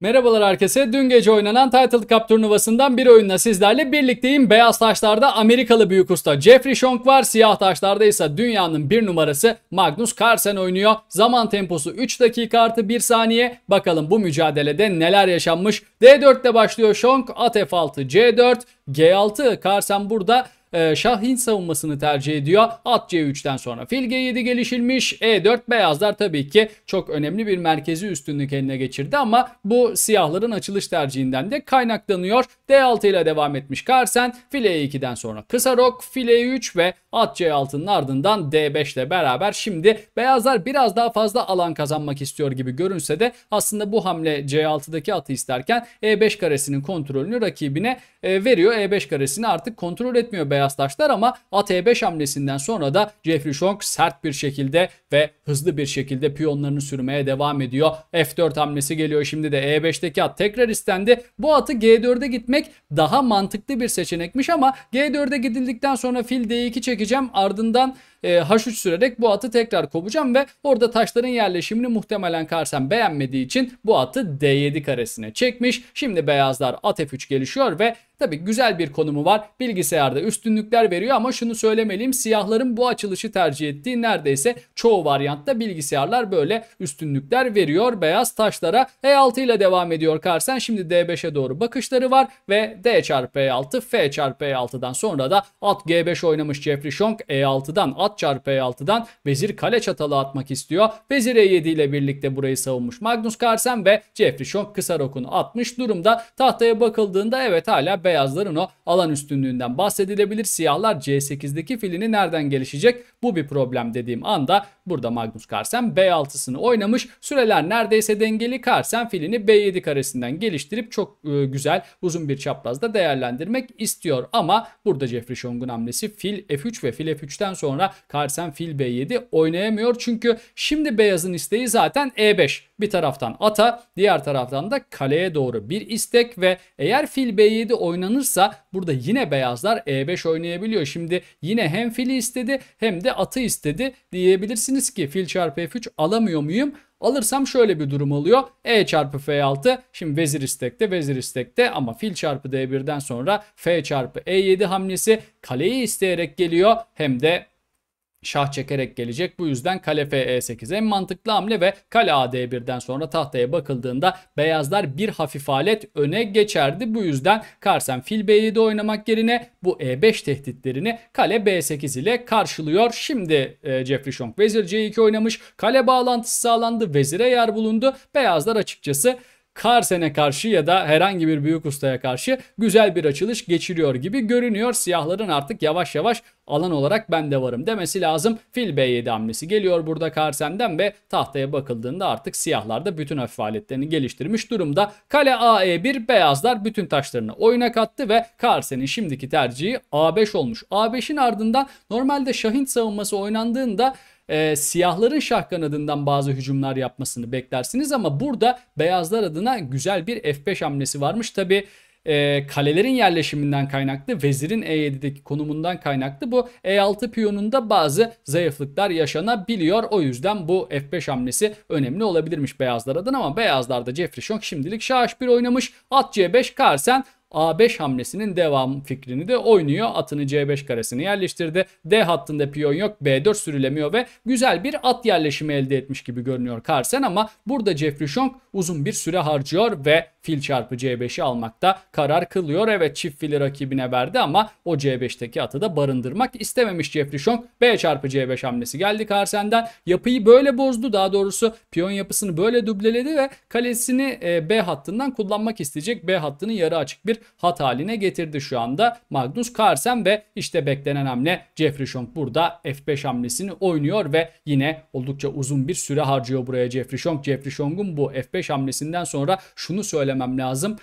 Merhabalar herkese. Dün gece oynanan Title Cup turnuvasından bir oyunla sizlerle birlikteyim. Beyaz taşlarda Amerikalı büyük usta Jeffrey Shonk var. Siyah taşlarda ise dünyanın bir numarası Magnus Carlsen oynuyor. Zaman temposu 3 dakika artı 1 saniye. Bakalım bu mücadelede neler yaşanmış. D4'te başlıyor Shonk. At F6, C4, G6. Carlsen burada e, Şahin savunmasını tercih ediyor. At C3'ten sonra fil G7 gelişilmiş. E4 beyazlar tabii ki çok önemli bir merkezi üstünlük eline geçirdi ama bu siyahların açılış tercihinden de kaynaklanıyor. D6 ile devam etmiş Karsen. Fil E2'den sonra kısa rok, fil E3 ve at C6'nın ardından D5 ile beraber şimdi beyazlar biraz daha fazla alan kazanmak istiyor gibi görünse de aslında bu hamle C6'daki atı isterken E5 karesinin kontrolünü rakibine e, veriyor. E5 karesini artık kontrol etmiyor beyazlar kıyaslaştılar ama AT5 e hamlesinden sonra da Jeffrey Schonk sert bir şekilde ve hızlı bir şekilde piyonlarını sürmeye devam ediyor. F4 hamlesi geliyor şimdi de E5'teki at tekrar istendi. Bu atı G4'e gitmek daha mantıklı bir seçenekmiş ama G4'e gidildikten sonra fil D2 çekeceğim ardından e, H3 sürerek bu atı tekrar kovacağım ve orada taşların yerleşimini muhtemelen Karsen beğenmediği için bu atı D7 karesine çekmiş. Şimdi beyazlar at F3 gelişiyor ve Tabi güzel bir konumu var. Bilgisayarda üstünlükler veriyor ama şunu söylemeliyim. Siyahların bu açılışı tercih ettiği neredeyse çoğu varyantta bilgisayarlar böyle üstünlükler veriyor beyaz taşlara. E6 ile devam ediyor Karsen. Şimdi D5'e doğru bakışları var ve D çarpı E6, F çarpı E6'dan sonra da at G5 oynamış Jeffrey Shonk. E6'dan at at çarpı E6'dan vezir kale çatalı atmak istiyor. Vezir E7 ile birlikte burayı savunmuş Magnus Carlsen ve Jeffrey Schonk kısa rokunu atmış durumda. Tahtaya bakıldığında evet hala beyazların o alan üstünlüğünden bahsedilebilir. Siyahlar C8'deki filini nereden gelişecek? Bu bir problem dediğim anda burada Magnus Carlsen B6'sını oynamış. Süreler neredeyse dengeli. Carlsen filini B7 karesinden geliştirip çok e, güzel uzun bir çaprazda değerlendirmek istiyor. Ama burada Jeffrey Schong'un hamlesi fil F3 ve fil F3'ten sonra Carlsen fil B7 oynayamıyor. Çünkü şimdi beyazın isteği zaten E5. Bir taraftan ata diğer taraftan da kaleye doğru bir istek ve eğer fil B7 oynanırsa burada yine beyazlar E5 oynayabiliyor. Şimdi yine hem fili istedi hem de atı istedi diyebilirsiniz ki fil çarpı F3 alamıyor muyum? Alırsam şöyle bir durum oluyor. E çarpı F6 şimdi vezir istekte vezir istekte ama fil çarpı D1'den sonra F çarpı E7 hamlesi kaleyi isteyerek geliyor hem de şah çekerek gelecek. Bu yüzden kale f8 e en mantıklı hamle ve kale ad1'den sonra tahtaya bakıldığında beyazlar bir hafif alet öne geçerdi. Bu yüzden Karsen fil b7 oynamak yerine bu e5 tehditlerini kale b8 ile karşılıyor. Şimdi e, Jeffrey Schonk vezir c2 oynamış. Kale bağlantısı sağlandı. Vezire yer bulundu. Beyazlar açıkçası Carsen'e karşı ya da herhangi bir büyük ustaya karşı güzel bir açılış geçiriyor gibi görünüyor. Siyahların artık yavaş yavaş alan olarak ben de varım demesi lazım. Fil B7 hamlesi geliyor burada Carsen'den ve tahtaya bakıldığında artık siyahlar da bütün hafif aletlerini geliştirmiş durumda. Kale AE1 beyazlar bütün taşlarını oyuna kattı ve Carsen'in şimdiki tercihi A5 olmuş. A5'in ardından normalde Şahin savunması oynandığında e, siyahların şah kanadından bazı hücumlar yapmasını beklersiniz ama burada beyazlar adına güzel bir F5 hamlesi varmış. Tabi e, kalelerin yerleşiminden kaynaklı, vezirin E7'deki konumundan kaynaklı bu E6 piyonunda bazı zayıflıklar yaşanabiliyor. O yüzden bu F5 hamlesi önemli olabilirmiş beyazlar adına ama beyazlarda Jeffrey Schonk şimdilik şah H1 oynamış. At C5 karsen A5 hamlesinin devam fikrini de oynuyor. Atını C5 karesine yerleştirdi. D hattında piyon yok. B4 sürülemiyor ve güzel bir at yerleşimi elde etmiş gibi görünüyor Carlsen ama burada Jeffrey Schonk uzun bir süre harcıyor ve fil çarpı C5'i almakta karar kılıyor. Evet çift fili rakibine verdi ama o C5'teki atı da barındırmak istememiş Jeffrey Schonk. B çarpı C5 hamlesi geldi Carlsen'den. Yapıyı böyle bozdu daha doğrusu piyon yapısını böyle dubleledi ve kalesini e, B hattından kullanmak isteyecek. B hattını yarı açık bir hat haline getirdi şu anda Magnus Carlsen ve işte beklenen hamle Jeffrey Schonk burada F5 hamlesini oynuyor ve yine oldukça uzun bir süre harcıyor buraya Jeffrey Schonk. Jeffrey Schong'un bu F5 hamlesinden sonra şunu söylemem lazım.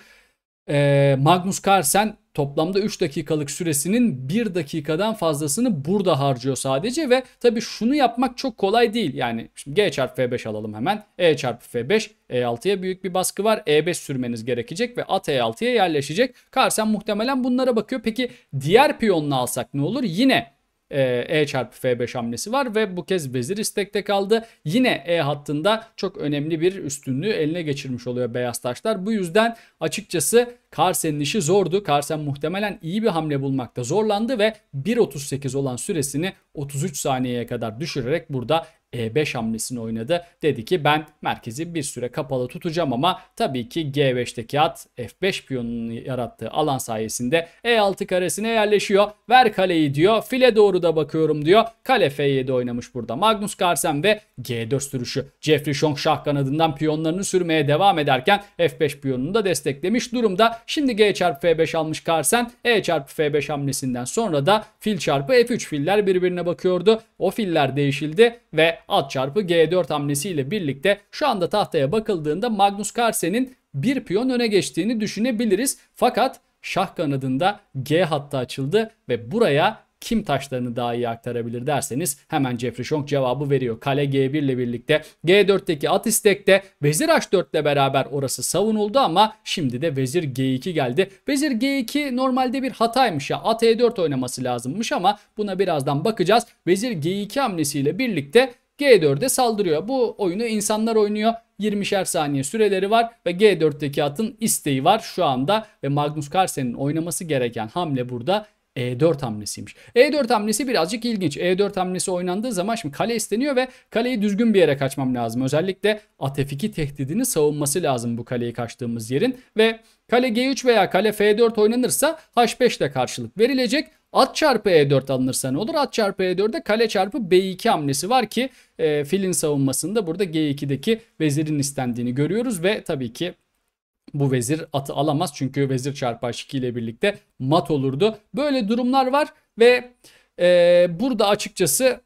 Ee, Magnus Carlsen toplamda 3 dakikalık süresinin 1 dakikadan fazlasını burada harcıyor sadece ve tabi şunu yapmak çok kolay değil. Yani şimdi G çarpı F5 alalım hemen. E çarpı F5. E6'ya büyük bir baskı var. E5 sürmeniz gerekecek ve at E6'ya yerleşecek. Carlsen muhtemelen bunlara bakıyor. Peki diğer piyonunu alsak ne olur? Yine e, e çarpı F5 hamlesi var ve bu kez vezir istekte kaldı. Yine E hattında çok önemli bir üstünlüğü eline geçirmiş oluyor beyaz taşlar. Bu yüzden açıkçası Carsen'in işi zordu. Carsen muhtemelen iyi bir hamle bulmakta zorlandı ve 1.38 olan süresini 33 saniyeye kadar düşürerek burada e5 hamlesini oynadı. Dedi ki ben merkezi bir süre kapalı tutacağım ama tabii ki G5'teki at F5 piyonunun yarattığı alan sayesinde E6 karesine yerleşiyor. Ver kaleyi diyor. File doğru da bakıyorum diyor. Kale F7 oynamış burada. Magnus Carlsen ve G4 sürüşü. Jeffrey Chong şah kanadından piyonlarını sürmeye devam ederken F5 piyonunu da desteklemiş durumda. Şimdi G çarpı F5 almış Carlsen. E çarpı F5 hamlesinden sonra da fil çarpı F3 filler birbirine bakıyordu. O filler değişildi ve at çarpı G4 hamlesiyle birlikte şu anda tahtaya bakıldığında Magnus Carlsen'in bir piyon öne geçtiğini düşünebiliriz. Fakat şah kanadında G hattı açıldı ve buraya kim taşlarını daha iyi aktarabilir derseniz hemen Jeffrey Schonk cevabı veriyor. Kale G1 ile birlikte G4'teki at istekte Vezir H4 ile beraber orası savunuldu ama şimdi de Vezir G2 geldi. Vezir G2 normalde bir hataymış ya at E4 oynaması lazımmış ama buna birazdan bakacağız. Vezir G2 hamlesiyle birlikte G4'e saldırıyor. Bu oyunu insanlar oynuyor. 20'şer saniye süreleri var ve G4'teki atın isteği var şu anda ve Magnus Carlsen'in oynaması gereken hamle burada e4 hamlesiymiş. E4 hamlesi birazcık ilginç. E4 hamlesi oynandığı zaman şimdi kale isteniyor ve kaleyi düzgün bir yere kaçmam lazım. Özellikle at f2 tehdidini savunması lazım bu kaleyi kaçtığımız yerin ve kale g3 veya kale f4 oynanırsa h5 de karşılık verilecek. At çarpı E4 alınırsa ne olur? At çarpı e 4de kale çarpı B2 hamlesi var ki e, filin savunmasında burada G2'deki vezirin istendiğini görüyoruz ve tabii ki bu vezir atı alamaz çünkü vezir çarpı H2 ile birlikte mat olurdu. Böyle durumlar var ve e, burada açıkçası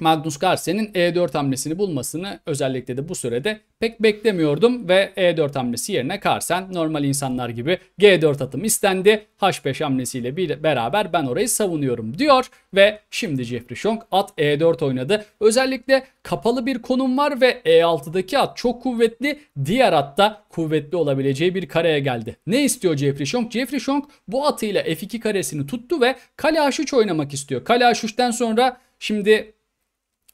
Magnus Carlsen'in E4 hamlesini bulmasını özellikle de bu sürede pek beklemiyordum ve E4 hamlesi yerine Carlsen normal insanlar gibi G4 atım istendi. H5 hamlesiyle bir beraber ben orayı savunuyorum diyor ve şimdi Jeffrey Schonk at E4 oynadı. Özellikle kapalı bir konum var ve E6'daki at çok kuvvetli. Diğer atta kuvvetli olabileceği bir kareye geldi. Ne istiyor Jeffrey Schonk? Jeffrey Schonk bu atıyla F2 karesini tuttu ve kale H3 oynamak istiyor. Kale H3'ten sonra şimdi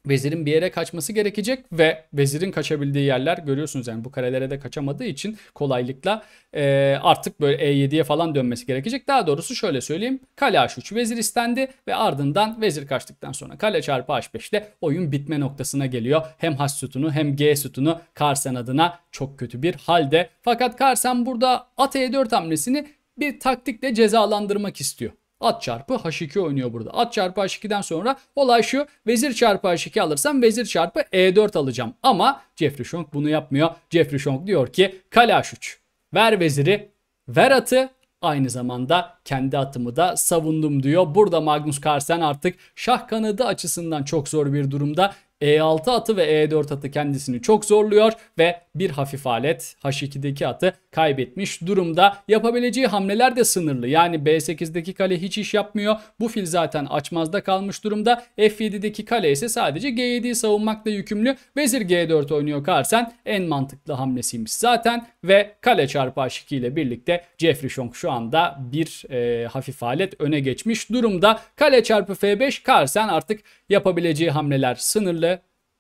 vezirin bir yere kaçması gerekecek ve vezirin kaçabildiği yerler görüyorsunuz yani bu karelere de kaçamadığı için kolaylıkla e, artık böyle E7'ye falan dönmesi gerekecek. Daha doğrusu şöyle söyleyeyim kale H3 vezir istendi ve ardından vezir kaçtıktan sonra kale çarpı H5'te oyun bitme noktasına geliyor. Hem H sütunu hem G sütunu Karsen adına çok kötü bir halde. Fakat Karsen burada at E4 hamlesini bir taktikle cezalandırmak istiyor. At çarpı h2 oynuyor burada. At çarpı h2'den sonra olay şu. Vezir çarpı h2 alırsam vezir çarpı e4 alacağım. Ama Jeffrey Schonk bunu yapmıyor. Jeffrey Schonk diyor ki kale h3. Ver veziri, ver atı. Aynı zamanda kendi atımı da savundum diyor. Burada Magnus Carlsen artık şah kanadı açısından çok zor bir durumda. E6 atı ve E4 atı kendisini çok zorluyor ve bir hafif alet H2'deki atı kaybetmiş durumda. Yapabileceği hamleler de sınırlı. Yani B8'deki kale hiç iş yapmıyor. Bu fil zaten açmazda kalmış durumda. F7'deki kale ise sadece G7'yi savunmakla yükümlü. Vezir G4 oynuyor Karsen. En mantıklı hamlesiymiş zaten ve kale çarpı H2 ile birlikte Jeffrey Chong şu anda bir e, hafif alet öne geçmiş durumda. Kale çarpı F5 Karsen artık yapabileceği hamleler sınırlı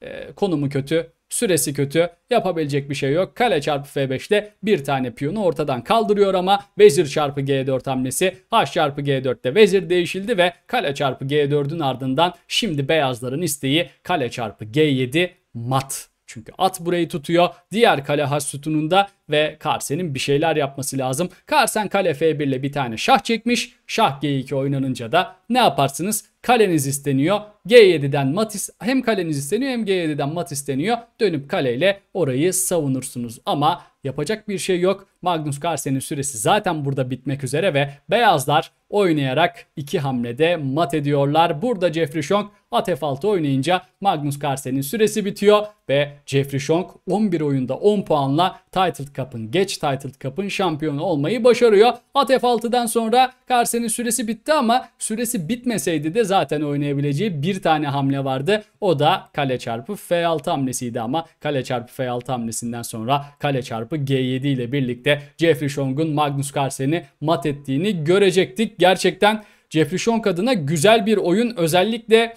e, konumu kötü, süresi kötü, yapabilecek bir şey yok. Kale çarpı F5'te bir tane piyonu ortadan kaldırıyor ama vezir çarpı G4 hamlesi H çarpı G4'te vezir değişildi ve kale çarpı G4'ün ardından şimdi beyazların isteği kale çarpı G7 mat çünkü at burayı tutuyor. Diğer kale h sütununda ve Karsen'in bir şeyler yapması lazım. Karsen kale f1 ile bir tane şah çekmiş. Şah g2 oynanınca da ne yaparsınız? Kaleniz isteniyor. G7'den mat hem kaleniz isteniyor hem G7'den mat isteniyor. Dönüp kaleyle orayı savunursunuz. Ama yapacak bir şey yok. Magnus Carlsen'in süresi zaten burada bitmek üzere ve beyazlar oynayarak iki hamlede mat ediyorlar. Burada Jeffrey Schonk at F6 oynayınca Magnus Carlsen'in süresi bitiyor ve Jeffrey Schonk 11 oyunda 10 puanla Titled Cup'ın geç Titled Cup'ın şampiyonu olmayı başarıyor. At F6'dan sonra Carlsen'in süresi bitti ama süresi bitmeseydi de zaten oynayabileceği bir tane hamle vardı. O da kale çarpı F6 hamlesiydi ama kale çarpı F6 hamlesinden sonra kale çarpı G7 ile birlikte Jeffrey Chong'un Magnus Carlsen'i mat ettiğini görecektik. Gerçekten Jeffrey Chong adına güzel bir oyun özellikle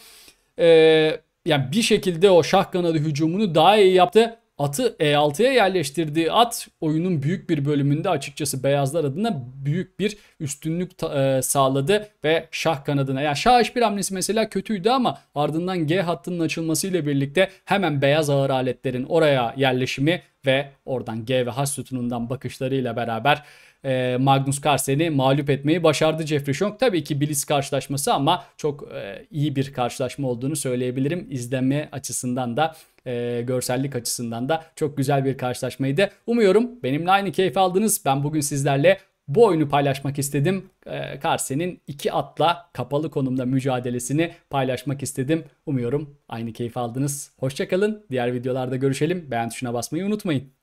e, yani bir şekilde o şah kanadı hücumunu daha iyi yaptı. Atı E6'ya yerleştirdiği at oyunun büyük bir bölümünde açıkçası beyazlar adına büyük bir üstünlük e, sağladı ve şah kanadına. Yani şah H1 hamlesi mesela kötüydü ama ardından G hattının açılmasıyla birlikte hemen beyaz ağır aletlerin oraya yerleşimi ve oradan G ve H sütunundan bakışlarıyla beraber e, Magnus Carlsen'i mağlup etmeyi başardı Jeffrey Schunk. Tabii ki Bliss karşılaşması ama çok e, iyi bir karşılaşma olduğunu söyleyebilirim. İzleme açısından da e, görsellik açısından da çok güzel bir karşılaşmaydı. Umuyorum benimle aynı keyif aldınız. Ben bugün sizlerle bu oyunu paylaşmak istedim. E, ee, Carsen'in iki atla kapalı konumda mücadelesini paylaşmak istedim. Umuyorum aynı keyif aldınız. Hoşçakalın. Diğer videolarda görüşelim. Beğen tuşuna basmayı unutmayın.